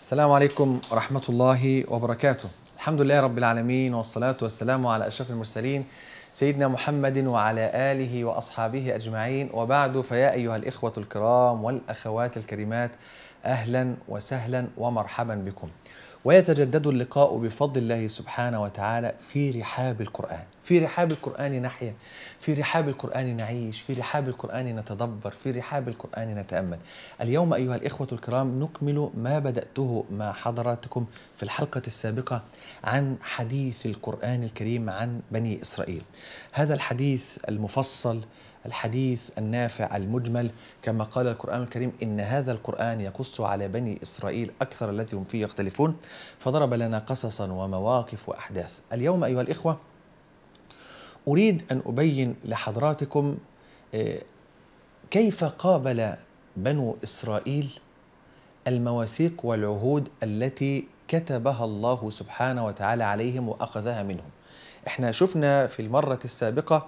السلام عليكم ورحمة الله وبركاته الحمد لله رب العالمين والصلاة والسلام على أشرف المرسلين سيدنا محمد وعلى آله وأصحابه أجمعين وبعد فيا أيها الإخوة الكرام والأخوات الكريمات أهلا وسهلا ومرحبا بكم ويتجدد اللقاء بفضل الله سبحانه وتعالى في رحاب القرآن في رحاب القرآن نحيا في رحاب القرآن نعيش في رحاب القرآن نتدبر في رحاب القرآن نتأمل اليوم أيها الإخوة الكرام نكمل ما بدأته مع حضراتكم في الحلقة السابقة عن حديث القرآن الكريم عن بني إسرائيل هذا الحديث المفصل الحديث النافع المجمل كما قال القرآن الكريم إن هذا القرآن يقص على بني إسرائيل أكثر التي هم فيه يختلفون فضرب لنا قصصا ومواقف وأحداث اليوم أيها الإخوة أريد أن أبين لحضراتكم آه، كيف قابل بنو إسرائيل المواثيق والعهود التي كتبها الله سبحانه وتعالى عليهم وأخذها منهم احنا شفنا في المرة السابقة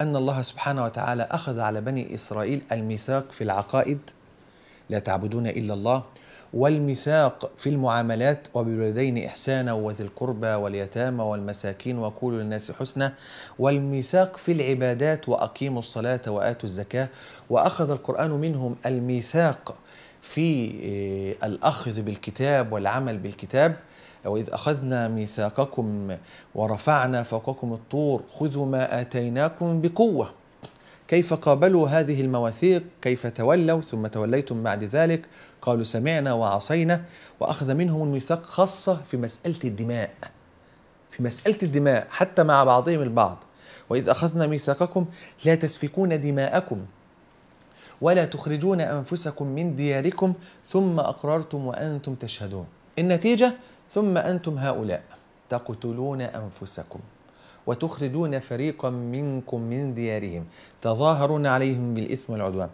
أن الله سبحانه وتعالى أخذ على بني إسرائيل الميثاق في العقائد لا تعبدون إلا الله والميثاق في المعاملات وبالوالدين إحسانا وذي القربى واليتامى والمساكين وقولوا للناس حسنا والميثاق في العبادات وأقيموا الصلاة وآتوا الزكاة وأخذ القرآن منهم الميثاق في آه، الأخذ بالكتاب والعمل بالكتاب وإذ أخذنا ميثاقكم ورفعنا فوقكم الطور خذوا ما آتيناكم بقوة كيف قابلوا هذه المواثيق كيف تولوا ثم توليتم بعد ذلك قالوا سمعنا وعصينا وأخذ منهم الميثاق خاصة في مسألة الدماء في مسألة الدماء حتى مع بعضهم البعض وإذ أخذنا ميثاقكم لا تسفكون دماءكم ولا تخرجون أنفسكم من دياركم ثم أقررتم وأنتم تشهدون النتيجة ثم انتم هؤلاء تقتلون انفسكم وتخرجون فريقا منكم من ديارهم تظاهرون عليهم بالاثم والعدوان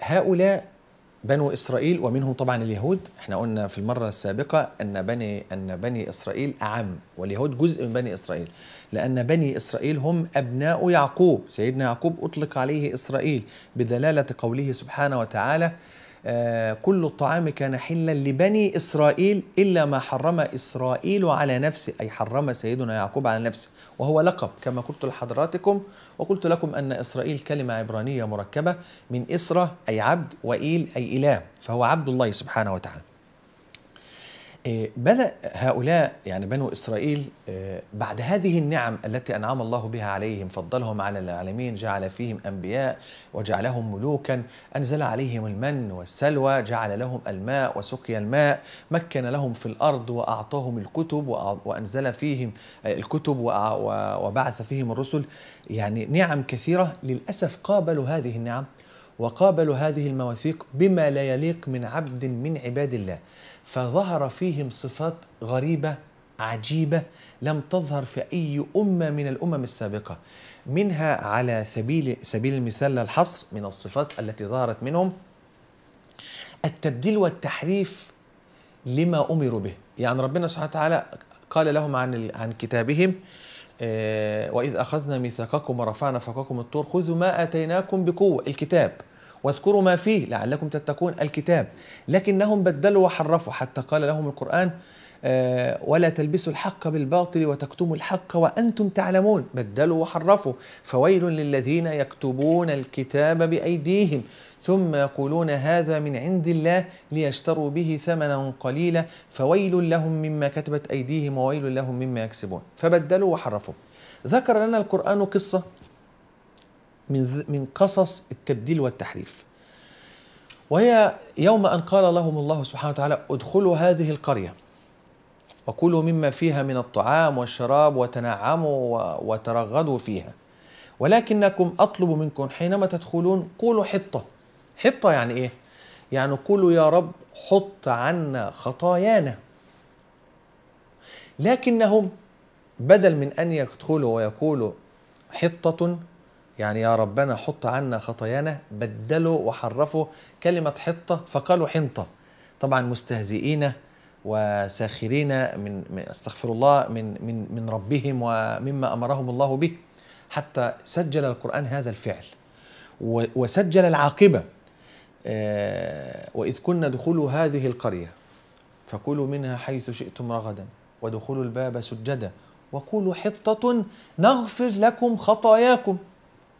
هؤلاء بنو اسرائيل ومنهم طبعا اليهود احنا قلنا في المره السابقه ان بني ان بني اسرائيل اعم واليهود جزء من بني اسرائيل لان بني اسرائيل هم ابناء يعقوب سيدنا يعقوب اطلق عليه اسرائيل بدلاله قوله سبحانه وتعالى آه، كل الطعام كان حلا لبني إسرائيل إلا ما حرم إسرائيل على نفسه أي حرم سيدنا يعقوب على نفسه وهو لقب كما قلت لحضراتكم وقلت لكم أن إسرائيل كلمة عبرانية مركبة من إسرة أي عبد وإيل أي إله فهو عبد الله سبحانه وتعالى آه، بدأ هؤلاء يعني بنو إسرائيل آه، بعد هذه النعم التي أنعم الله بها عليهم فضلهم على العالمين جعل فيهم أنبياء وجعلهم ملوكا أنزل عليهم المن والسلوى جعل لهم الماء وسقي الماء مكن لهم في الأرض وأعطاهم الكتب وأنزل فيهم آه، الكتب وبعث فيهم الرسل يعني نعم كثيرة للأسف قابلوا هذه النعم وقابلوا هذه المواثيق بما لا يليق من عبد من عباد الله فظهر فيهم صفات غريبه عجيبه لم تظهر في اي امه من الامم السابقه منها على سبيل سبيل المثال الحصر من الصفات التي ظهرت منهم التبديل والتحريف لما امروا به يعني ربنا سبحانه وتعالى قال لهم عن عن كتابهم آه، واذ اخذنا ميثاقكم ورفعنا فوقكم الطور خذوا ما اتيناكم بقوه الكتاب واذكروا ما فيه لعلكم تتقون الكتاب لكنهم بدلوا وحرفوا حتى قال لهم القرآن آه، ولا تلبسوا الحق بالباطل وتكتموا الحق وأنتم تعلمون بدلوا وحرفوا فويل للذين يكتبون الكتاب بأيديهم ثم يقولون هذا من عند الله ليشتروا به ثمنا قليلا فويل لهم مما كتبت أيديهم وويل لهم مما يكسبون فبدلوا وحرفوا ذكر لنا القرآن قصة من من قصص التبديل والتحريف وهي يوم أن قال لهم الله سبحانه وتعالى ادخلوا هذه القرية وكلوا مما فيها من الطعام والشراب وتنعموا وترغدوا فيها ولكنكم أطلب منكم حينما تدخلون قولوا حطة حطة يعني إيه؟ يعني قولوا يا رب حط عنا خطايانا لكنهم بدل من أن يدخلوا ويقولوا حطة يعني يا ربنا حط عنا خطايانا بدلوا وحرفوا كلمة حطة فقالوا حنطة طبعا مستهزئين وساخرين من استغفر الله من من من ربهم ومما امرهم الله به حتى سجل القرآن هذا الفعل وسجل العاقبة آه، وإذ كنا دخولوا هذه القرية فكلوا منها حيث شئتم رغدا ودخلوا الباب سجدا وقولوا حطة نغفر لكم خطاياكم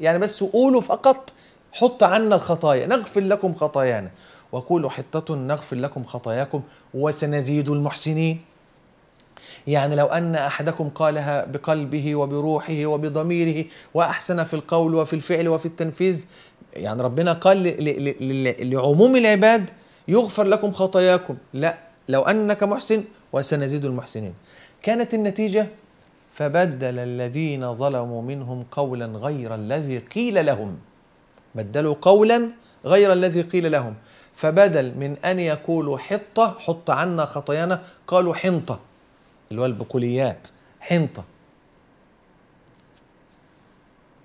يعني بس قولوا فقط حط عنا الخطايا نغفر لكم خطايانا وقولوا حطة نغفر لكم خطاياكم وسنزيد المحسنين يعني لو أن أحدكم قالها بقلبه وبروحه وبضميره وأحسن في القول وفي الفعل وفي التنفيذ يعني ربنا قال لعموم العباد يغفر لكم خطاياكم لا لو أنك محسن وسنزيد المحسنين كانت النتيجة فبدل الذين ظلموا منهم قولا غير الذي قيل لهم بدلوا قولا غير الذي قيل لهم فبدل من ان يقولوا حطه حط عنا خطايانا قالوا حنطه اللي هو البكوليات حنطه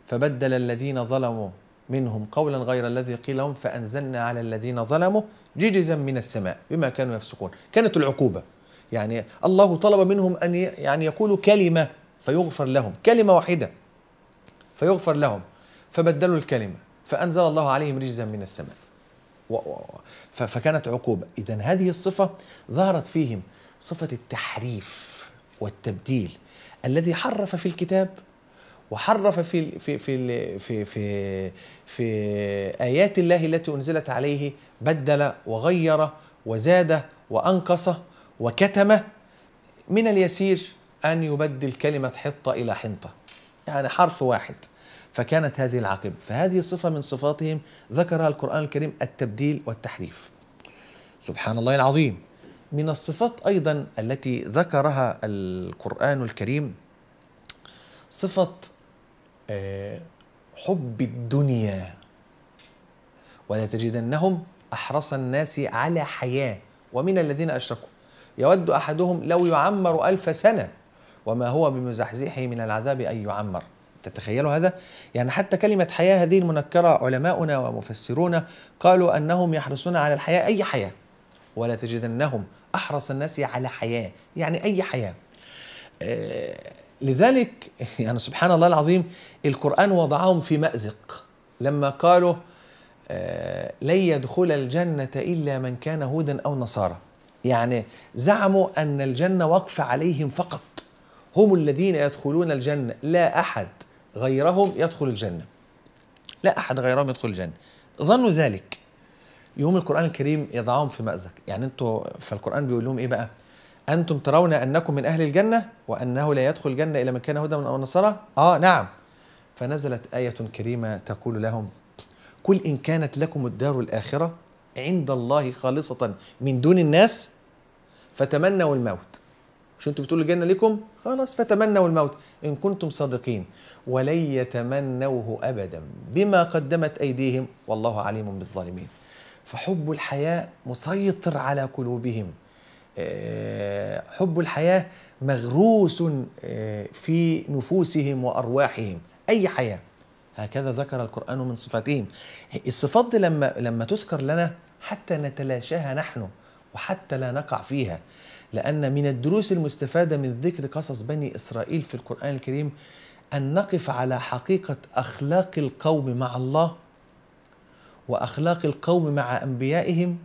فبدل الذين ظلموا منهم قولا غير الذي قيل لهم فانزلنا على الذين ظلموا ججزا من السماء بما كانوا يفسقون كانت العقوبه يعني الله طلب منهم ان يعني يقولوا كلمه فيغفر لهم كلمة واحدة فيغفر لهم فبدلوا الكلمة فأنزل الله عليهم رجزا من السماء فكانت عقوبة إذا هذه الصفة ظهرت فيهم صفة التحريف والتبديل الذي حرف في الكتاب وحرف في في في في في, في آيات الله التي أنزلت عليه بدل وغير وزاد وأنقص وكتم من اليسير أن يبدل كلمة حطة إلى حنطة يعني حرف واحد فكانت هذه العاقبة فهذه صفة من صفاتهم ذكرها القرآن الكريم التبديل والتحريف سبحان الله العظيم من الصفات أيضا التي ذكرها القرآن الكريم صفة آه، حب الدنيا ولا تجدنهم أحرص الناس على حياة ومن الذين أشركوا يود أحدهم لو يعمر ألف سنة وما هو بمزحزحه من العذاب أن يعمر تتخيلوا هذا؟ يعني حتى كلمة حياة هذه المنكرة علماؤنا ومفسرون قالوا أنهم يحرصون على الحياة أي حياة ولا تجدنهم أحرص الناس على حياة يعني أي حياة آه، لذلك يعني سبحان الله العظيم القرآن وضعهم في مأزق لما قالوا آه، لن يدخل الجنة إلا من كان هودا أو نصارى يعني زعموا أن الجنة وقف عليهم فقط هم الذين يدخلون الجنة لا أحد غيرهم يدخل الجنة لا أحد غيرهم يدخل الجنة ظنوا ذلك يوم القرآن الكريم يضعهم في مأزق يعني أنتوا فالقرآن بيقول لهم إيه بقى أنتم ترون أنكم من أهل الجنة وأنه لا يدخل الجنة إلا من كان هدى من أو نصرة آه نعم فنزلت آية كريمة تقول لهم قل إن كانت لكم الدار الآخرة عند الله خالصة من دون الناس فتمنوا الموت مش انتوا بتقولوا الجنه لكم خلاص فتمنوا الموت ان كنتم صادقين ولن يتمنوه ابدا بما قدمت ايديهم والله عليم بالظالمين فحب الحياه مسيطر على قلوبهم آه، حب الحياه مغروس آه، في نفوسهم وارواحهم اي حياه هكذا ذكر القران من صفاتهم الصفات دي لما لما تذكر لنا حتى نتلاشاها نحن وحتى لا نقع فيها لأن من الدروس المستفادة من ذكر قصص بني إسرائيل في القرآن الكريم أن نقف على حقيقة أخلاق القوم مع الله وأخلاق القوم مع أنبيائهم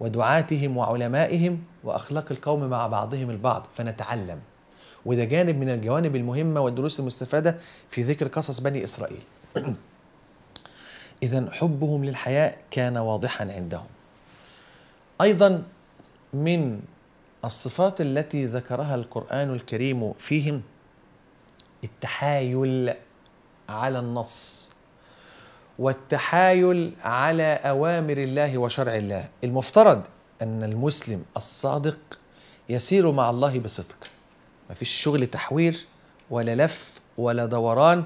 ودعاتهم وعلمائهم وأخلاق القوم مع بعضهم البعض فنتعلم وده جانب من الجوانب المهمة والدروس المستفادة في ذكر قصص بني إسرائيل إذا حبهم للحياة كان واضحا عندهم أيضا من الصفات التي ذكرها القرآن الكريم فيهم التحايل على النص والتحايل على أوامر الله وشرع الله المفترض أن المسلم الصادق يسير مع الله بصدق ما فيش شغل تحوير ولا لف ولا دوران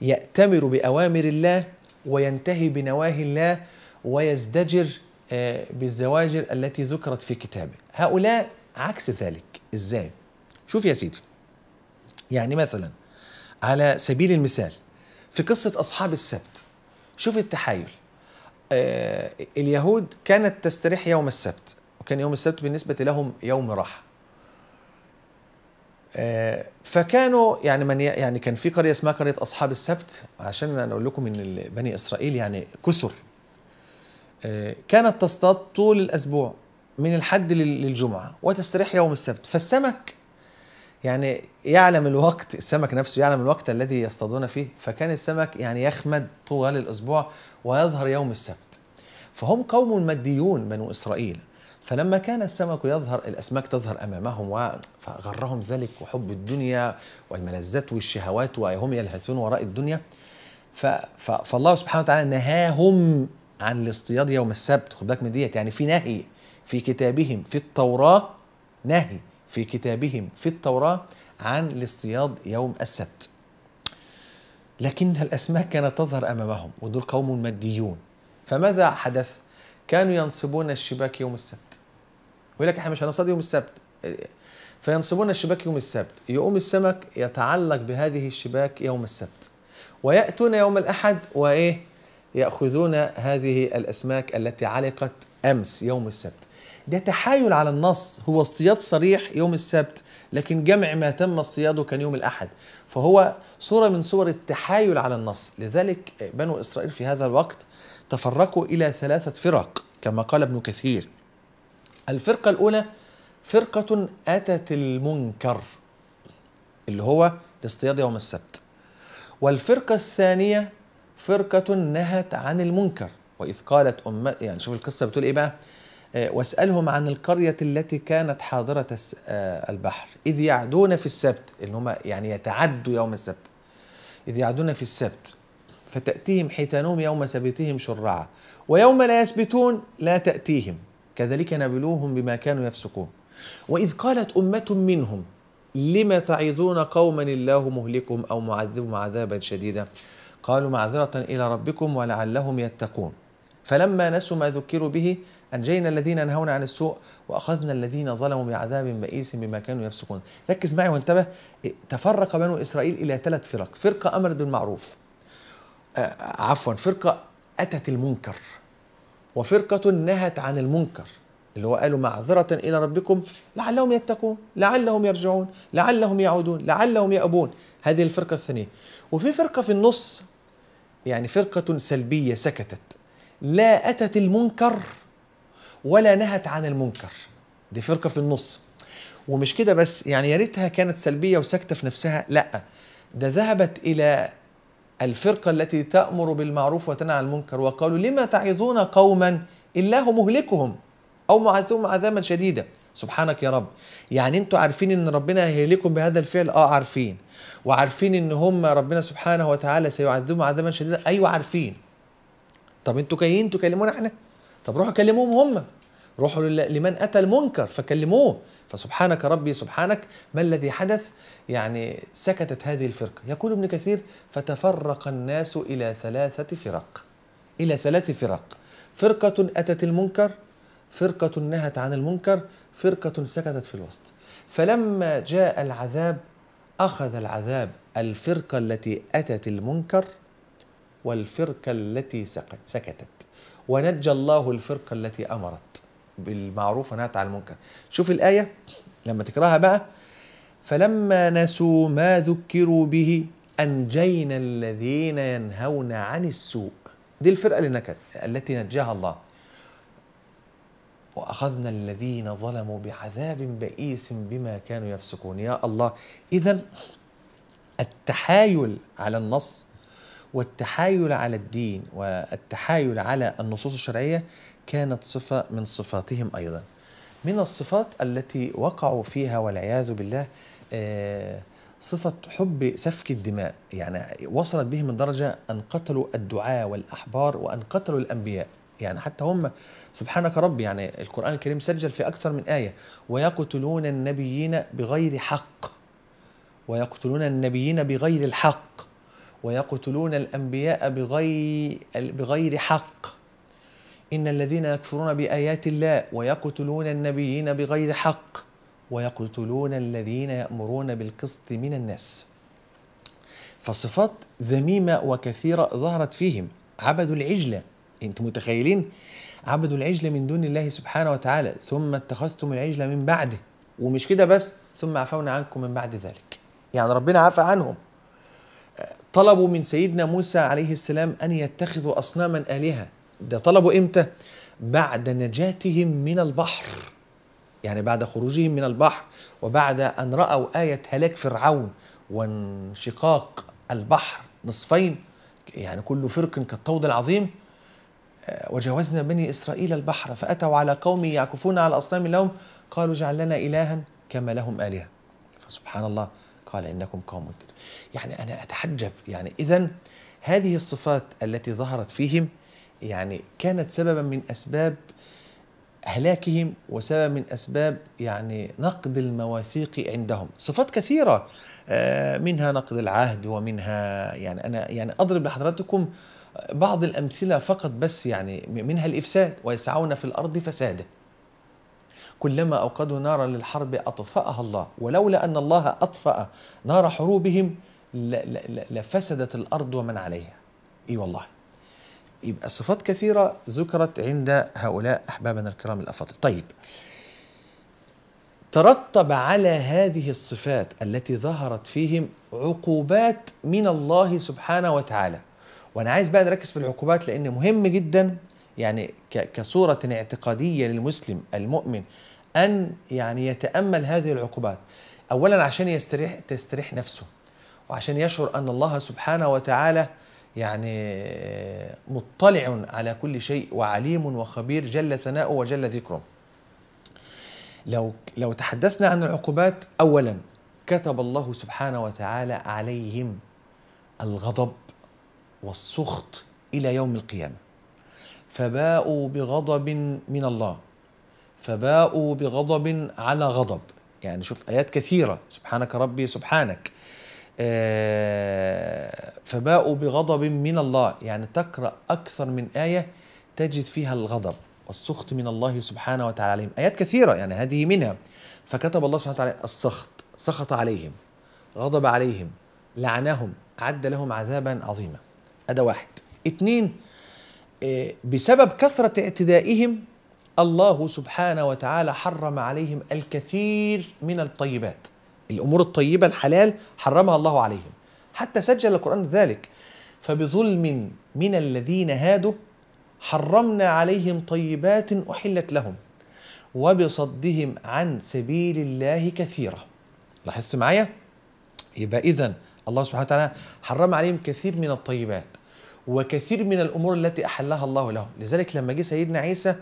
يأتمر بأوامر الله وينتهي بنواهي الله ويزدجر آه، بالزواجر التي ذكرت في كتابه هؤلاء عكس ذلك ازاي شوف يا سيدي يعني مثلا على سبيل المثال في قصة أصحاب السبت شوف التحايل آه اليهود كانت تستريح يوم السبت وكان يوم السبت بالنسبة لهم يوم راحة آه فكانوا يعني من يعني كان في قريه اسمها قريه اصحاب السبت عشان انا اقول لكم ان بني اسرائيل يعني كثر آه كانت تصطاد طول الاسبوع من الحد للجمعة وتستريح يوم السبت فالسمك يعني يعلم الوقت السمك نفسه يعلم الوقت الذي يصطادون فيه فكان السمك يعني يخمد طوال الأسبوع ويظهر يوم السبت فهم قوم ماديون بنو إسرائيل فلما كان السمك يظهر الأسماك تظهر أمامهم فغرهم ذلك وحب الدنيا والملذات والشهوات وهم يلهثون وراء الدنيا فالله سبحانه وتعالى نهاهم عن الاصطياد يوم السبت خد بالك من ديت يعني في نهي في كتابهم في التوراة نهي في كتابهم في التوراة عن الاصطياد يوم السبت لكن الأسماك كانت تظهر أمامهم ودول قوم ماديون فماذا حدث؟ كانوا ينصبون الشباك يوم السبت يقول لك احنا مش هنصطاد يوم السبت فينصبون الشباك يوم السبت يقوم السمك يتعلق بهذه الشباك يوم السبت ويأتون يوم الأحد وإيه يأخذون هذه الأسماك التي علقت أمس يوم السبت ده تحايل على النص هو اصطياد صريح يوم السبت لكن جمع ما تم اصطياده كان يوم الأحد فهو صورة من صور التحايل على النص لذلك آه، بنو إسرائيل في هذا الوقت تفرقوا إلى ثلاثة فرق كما قال ابن كثير الفرقة الأولى فرقة أتت المنكر اللي هو لاصطياد يوم السبت والفرقة الثانية فرقة نهت عن المنكر وإذ قالت أمة يعني شوف القصة بتقول إيه بقى آه، واسألهم عن القرية التي كانت حاضرة آه، البحر إذ يعدون في السبت اللي هم يعني يتعدوا يوم السبت إذ يعدون في السبت فتأتيهم حيتانهم يوم سبتهم شرعا ويوم لا يسبتون لا تأتيهم كذلك نبلوهم بما كانوا يفسقون وإذ قالت أمة منهم لم تعظون قوما الله مهلكهم أو معذبهم عذابا شديدا قالوا معذرة إلى ربكم ولعلهم يتقون فلما نسوا ما ذكروا به أنجينا الذين نهون عن السوء وأخذنا الذين ظلموا بعذاب بئيس بما كانوا يفسقون ركز معي وانتبه تفرق بنو إسرائيل إلى ثلاث فرق فرقة أمرت بالمعروف آه، عفوا فرقة أتت المنكر وفرقة نهت عن المنكر اللي هو قالوا معذرة إلى ربكم لعلهم يتقون لعلهم يرجعون لعلهم يعودون لعلهم يأبون هذه الفرقة الثانية وفي فرقة في النص يعني فرقة سلبية سكتت لا أتت المنكر ولا نهت عن المنكر دي فرقة في النص ومش كده بس يعني يا ريتها كانت سلبية وساكتة في نفسها لا ده ذهبت إلى الفرقة التي تأمر بالمعروف وتنهى عن المنكر وقالوا لما تعظون قوما الله مهلكهم أو معذوم عذابا شديدا سبحانك يا رب يعني انتوا عارفين ان ربنا هيهلكهم بهذا الفعل اه عارفين وعارفين ان هم ربنا سبحانه وتعالى سيعذبهم عذابا شديدا ايوه عارفين طب انتوا جايين تكلمونا احنا طب روحوا كلموهم هم روحوا لمن اتى المنكر فكلموه فسبحانك ربي سبحانك ما الذي حدث يعني سكتت هذه الفرقه يقول ابن كثير فتفرق الناس الى ثلاثه فرق الى ثلاث فرق فرقه اتت المنكر فرقه نهت عن المنكر فرقه سكتت في الوسط فلما جاء العذاب اخذ العذاب الفرقه التي اتت المنكر والفرقة التي سكتت ونجى الله الفرقة التي أمرت بالمعروف ونهت عن المنكر شوف الآية لما تقراها بقى فلما نسوا ما ذكروا به أنجينا الذين ينهون عن السوء دي الفرقة اللي نكت التي نجاها الله وأخذنا الذين ظلموا بعذاب بئيس بما كانوا يفسقون يا الله إذا التحايل على النص والتحايل على الدين والتحايل على النصوص الشرعيه كانت صفه من صفاتهم ايضا. من الصفات التي وقعوا فيها والعياذ بالله آه، صفة حب سفك الدماء يعني وصلت بهم الدرجة أن قتلوا الدعاة والأحبار وأن قتلوا الأنبياء يعني حتى هم سبحانك رب يعني القرآن الكريم سجل في أكثر من آية ويقتلون النبيين بغير حق ويقتلون النبيين بغير الحق ويقتلون الأنبياء بغير, بغير حق إن الذين يكفرون بآيات الله ويقتلون النبيين بغير حق ويقتلون الذين يأمرون بالقسط من الناس فصفات ذميمة وكثيرة ظهرت فيهم عبدوا العجلة انتم متخيلين عبدوا العجل من دون الله سبحانه وتعالى ثم اتخذتم العجل من بعده ومش كده بس ثم عفونا عنكم من بعد ذلك يعني ربنا عفى عنهم طلبوا من سيدنا موسى عليه السلام أن يتخذوا أصناما آلهة ده طلبوا إمتى؟ بعد نجاتهم من البحر يعني بعد خروجهم من البحر وبعد أن رأوا آية هلاك فرعون وانشقاق البحر نصفين يعني كل فرق كالطود العظيم آه، وجاوزنا بني إسرائيل البحر فأتوا على قوم يعكفون على أصنام لهم قالوا اجعل لنا إلها كما لهم آلهة فسبحان الله قال إنكم قوم منكرون يعني أنا أتحجب يعني إذا هذه الصفات التي ظهرت فيهم يعني كانت سببا من أسباب هلاكهم وسبب من أسباب يعني نقد المواثيق عندهم صفات كثيرة آه، منها نقد العهد ومنها يعني أنا يعني أضرب لحضراتكم بعض الأمثلة فقط بس يعني منها الإفساد ويسعون في الأرض فسادا كلما أوقدوا نارا للحرب أطفأها الله ولولا أن الله أطفأ نار حروبهم لفسدت الأرض ومن عليها إي والله يبقى صفات كثيرة ذكرت عند هؤلاء أحبابنا الكرام الأفاضل طيب ترتب على هذه الصفات التي ظهرت فيهم عقوبات من الله سبحانه وتعالى وانا عايز بقى نركز في العقوبات لان مهم جدا يعني كصوره اعتقاديه للمسلم المؤمن ان يعني يتامل هذه العقوبات اولا عشان يستريح تستريح نفسه وعشان يشعر ان الله سبحانه وتعالى يعني مطلع على كل شيء وعليم وخبير جل ثناؤه وجل ذكره لو لو تحدثنا عن العقوبات اولا كتب الله سبحانه وتعالى عليهم الغضب والسخط الى يوم القيامه فباءوا بغضب من الله فباءوا بغضب على غضب يعني شوف آيات كثيرة سبحانك ربي سبحانك آه، فباءوا بغضب من الله يعني تقرأ أكثر من آية تجد فيها الغضب والسخط من الله سبحانه وتعالى عليهم آيات كثيرة يعني هذه منها فكتب الله سبحانه وتعالى السخط سخط عليهم غضب عليهم لعنهم أعد لهم عذابا عظيما هذا واحد اثنين آه، بسبب كثرة اعتدائهم الله سبحانه وتعالى حرم عليهم الكثير من الطيبات الامور الطيبه الحلال حرمها الله عليهم حتى سجل القران ذلك فبظلم من الذين هادوا حرمنا عليهم طيبات احلت لهم وبصدهم عن سبيل الله كثيرا لاحظت معايا يبقى اذا الله سبحانه وتعالى حرم عليهم كثير من الطيبات وكثير من الامور التي احلها الله لهم لذلك لما جه سيدنا عيسى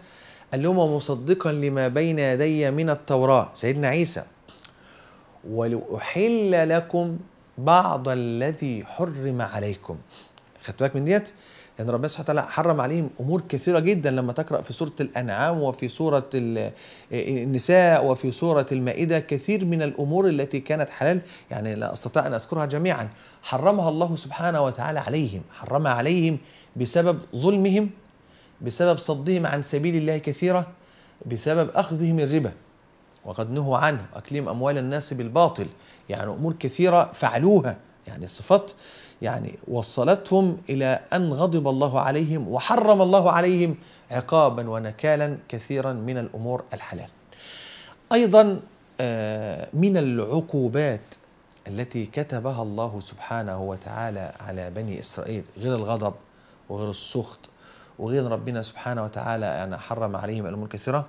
قال لهم ومصدقا لما بين يدي من التوراة سيدنا عيسى ولأحل لكم بعض الذي حرم عليكم خدت بالك من ديت لأن يعني ربنا سبحانه وتعالى حرم عليهم أمور كثيرة جدا لما تقرأ في سورة الأنعام وفي سورة النساء وفي سورة المائدة كثير من الأمور التي كانت حلال يعني لا أستطيع أن أذكرها جميعا حرمها الله سبحانه وتعالى عليهم حرم عليهم بسبب ظلمهم بسبب صدهم عن سبيل الله كثيرة بسبب أخذهم الربا وقد نهوا عنه أكلهم أموال الناس بالباطل يعني أمور كثيرة فعلوها يعني صفات يعني وصلتهم إلى أن غضب الله عليهم وحرم الله عليهم عقابا ونكالا كثيرا من الأمور الحلال أيضا آه، من العقوبات التي كتبها الله سبحانه وتعالى على بني إسرائيل غير الغضب وغير السخط وغير ربنا سبحانه وتعالى يعني حرم عليهم المنكسرة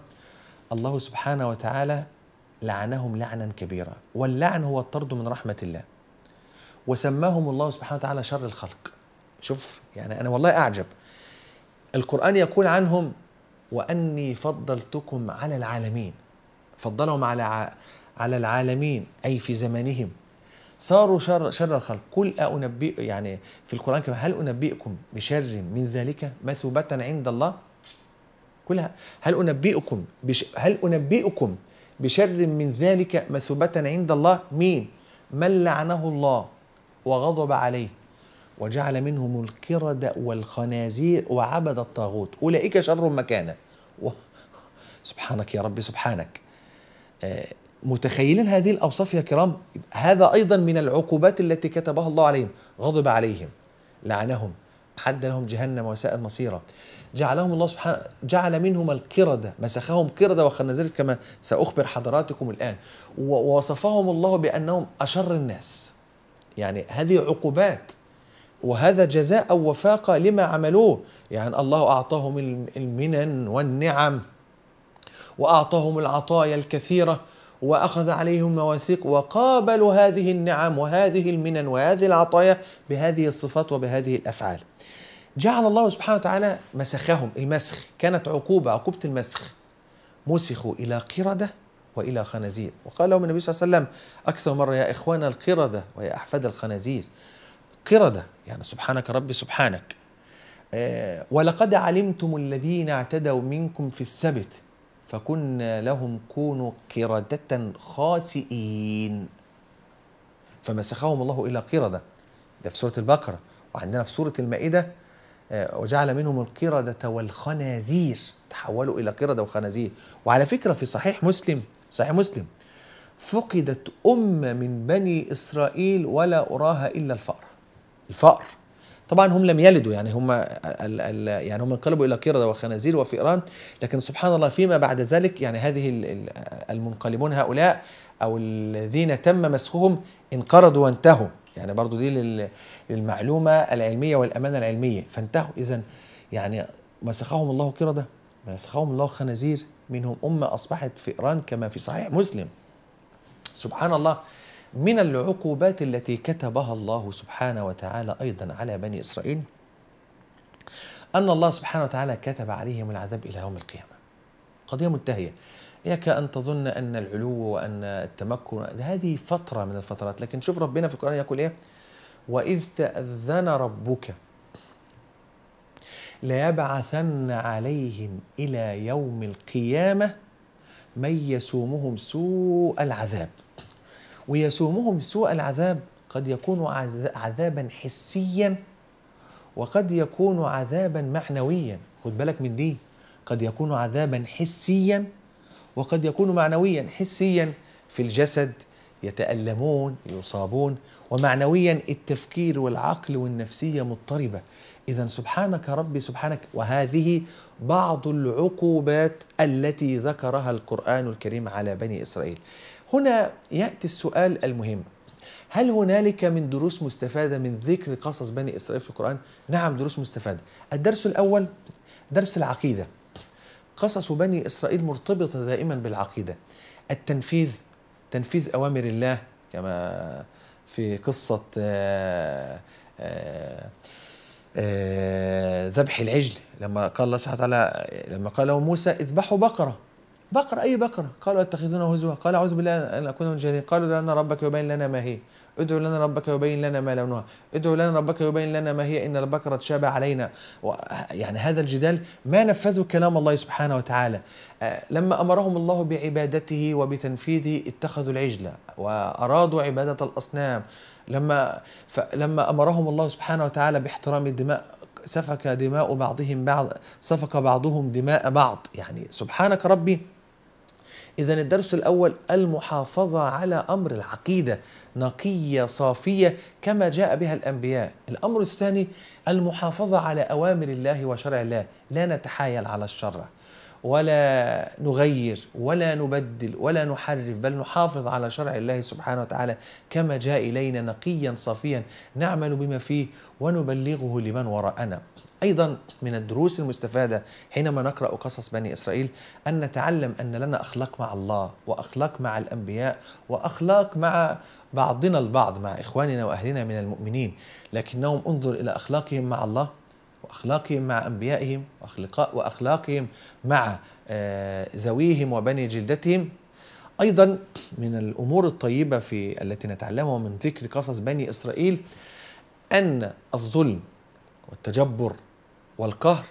الله سبحانه وتعالى لعنهم لعنا كبيرا واللعن هو الطرد من رحمة الله وسماهم الله سبحانه وتعالى شر الخلق شوف يعني أنا والله أعجب القرآن يقول عنهم وأني فضلتكم على العالمين فضلهم على على العالمين أي في زمانهم صاروا شر شر الخلق قل أنبئ يعني في القرآن كما هل أنبئكم بشر من ذلك مثوبة عند الله كلها هل أنبئكم بش هل أنبئكم بشر من ذلك مثوبة عند الله مين من لعنه الله وغضب عليه وجعل منهم القردة والخنازير وعبد الطاغوت أولئك شر مكانا سبحانك يا ربي سبحانك آه، متخيلين هذه الأوصاف يا كرام هذا أيضا من العقوبات التي كتبها الله عليهم غضب عليهم لعنهم حد لهم جهنم وساءت مصيرا جعلهم الله سبحانه جعل منهم القردة مسخهم قردة وخنازير كما سأخبر حضراتكم الآن ووصفهم الله بأنهم أشر الناس يعني هذه عقوبات وهذا جزاء أو وفاقة لما عملوه يعني الله أعطاهم المنن والنعم وأعطاهم العطايا الكثيرة واخذ عليهم مواثيق وقابلوا هذه النعم وهذه المنن وهذه العطايا بهذه الصفات وبهذه الافعال. جعل الله سبحانه وتعالى مسخهم المسخ كانت عقوبه عقوبه المسخ. مسخوا الى قرده والى خنازير وقال لهم النبي صلى الله عليه وسلم اكثر مره يا اخوان القرده ويا احفاد الخنازير. قرده يعني سبحانك ربي سبحانك. آه، ولقد علمتم الذين اعتدوا منكم في السبت فكنا لهم كونوا قردة خاسئين فمسخهم الله إلى قردة ده في سورة البقرة وعندنا في سورة المائدة آه، وجعل منهم القردة والخنازير تحولوا إلى قردة وخنازير وعلى فكرة في صحيح مسلم صحيح مسلم فقدت أمة من بني إسرائيل ولا أراها إلا الفأر الفأر طبعا هم لم يلدوا يعني هم الـ الـ يعني هم انقلبوا الى قردة وخنازير وفئران لكن سبحان الله فيما بعد ذلك يعني هذه المنقلبون هؤلاء او الذين تم مسخهم انقرضوا وانتهوا يعني برضو دي للمعلومة العلمية والأمانة العلمية فانتهوا إذا يعني مسخهم الله قردة مسخهم الله خنازير منهم أمة أصبحت فئران كما في صحيح مسلم سبحان الله من العقوبات التي كتبها الله سبحانه وتعالى أيضا على بني إسرائيل أن الله سبحانه وتعالى كتب عليهم العذاب إلى يوم القيامة قضية منتهية إياك أن تظن أن العلو وأن التمكن هذه فترة من الفترات لكن شوف ربنا في القرآن يقول إيه وإذ تأذن ربك ليبعثن عليهم إلى يوم القيامة من يسومهم سوء العذاب ويسومهم سوء العذاب قد يكون عذابا حسيا وقد يكون عذابا معنويا خد بالك من دي قد يكون عذابا حسيا وقد يكون معنويا حسيا في الجسد يتألمون يصابون ومعنويا التفكير والعقل والنفسية مضطربة إذا سبحانك ربي سبحانك وهذه بعض العقوبات التي ذكرها القرآن الكريم على بني إسرائيل هنا يأتي السؤال المهم هل هنالك من دروس مستفادة من ذكر قصص بني إسرائيل في القرآن؟ نعم دروس مستفادة الدرس الأول درس العقيدة قصص بني إسرائيل مرتبطة دائما بالعقيدة التنفيذ تنفيذ أوامر الله كما في قصة آآ آه، آآ آه، آه، ذبح العجل لما قال الله سبحانه وتعالى لما قال له موسى اذبحوا بقره بقرة أي بقرة قالوا أتخذنا هزوا قال أعوذ بالله أن أكون من الجاهلين قالوا لنا ربك يبين لنا ما هي ادعو لنا ربك يبين لنا ما لونها ادعو لنا ربك يبين لنا ما هي إن البقرة تشابه علينا يعني هذا الجدال ما نفذوا كلام الله سبحانه وتعالى آه، لما أمرهم الله بعبادته وبتنفيذه اتخذوا العجلة وأرادوا عبادة الأصنام لما لما أمرهم الله سبحانه وتعالى باحترام الدماء سفك دماء بعضهم بعض سفك بعضهم دماء بعض يعني سبحانك ربي إذا الدرس الأول المحافظة على أمر العقيدة نقية صافية كما جاء بها الأنبياء الأمر الثاني المحافظة على أوامر الله وشرع الله لا نتحايل على الشرع ولا نغير ولا نبدل ولا نحرف بل نحافظ على شرع الله سبحانه وتعالى كما جاء إلينا نقيا صافيا نعمل بما فيه ونبلغه لمن وراءنا أيضا من الدروس المستفادة حينما نقرأ قصص بني إسرائيل أن نتعلم أن لنا أخلاق مع الله وأخلاق مع الأنبياء وأخلاق مع بعضنا البعض مع إخواننا وأهلنا من المؤمنين لكنهم انظر إلى أخلاقهم مع الله واخلاقهم مع انبيائهم واخلاقهم مع آه، ذويهم وبني جلدتهم ايضا من الامور الطيبه في التي نتعلمها من ذكر قصص بني اسرائيل ان الظلم والتجبر والقهر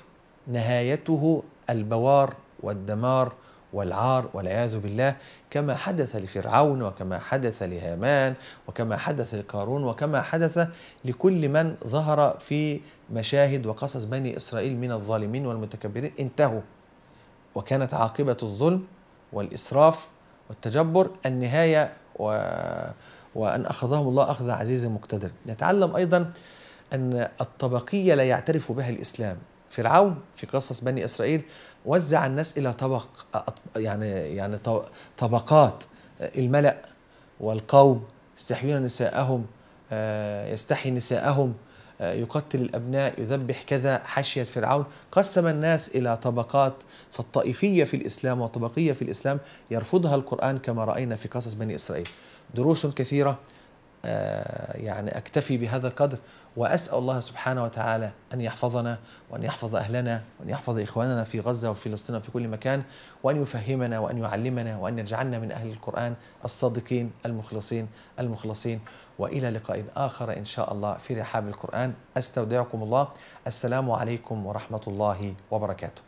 نهايته البوار والدمار والعار والعياذ بالله كما حدث لفرعون وكما حدث لهامان وكما حدث لقارون وكما حدث لكل من ظهر في مشاهد وقصص بني اسرائيل من الظالمين والمتكبرين انتهوا وكانت عاقبه الظلم والاسراف والتجبر النهايه و... وان اخذهم الله اخذ عزيز مقتدر نتعلم ايضا أن الطبقية لا يعترف بها الإسلام فرعون في قصص بني إسرائيل وزع الناس إلى طبق يعني يعني طبقات الملأ والقوم يستحيون نساءهم آه، يستحي نساءهم آه، يقتل الأبناء يذبح كذا حشية فرعون قسم الناس إلى طبقات فالطائفية في الإسلام والطبقية في الإسلام يرفضها القرآن كما رأينا في قصص بني إسرائيل دروس كثيرة آه، يعني أكتفي بهذا القدر وأسأل الله سبحانه وتعالى أن يحفظنا وأن يحفظ أهلنا وأن يحفظ إخواننا في غزة وفي فلسطين وفي كل مكان وأن يفهمنا وأن يعلمنا وأن يجعلنا من أهل القرآن الصادقين المخلصين المخلصين وإلى لقاء آخر إن شاء الله في رحاب القرآن أستودعكم الله السلام عليكم ورحمة الله وبركاته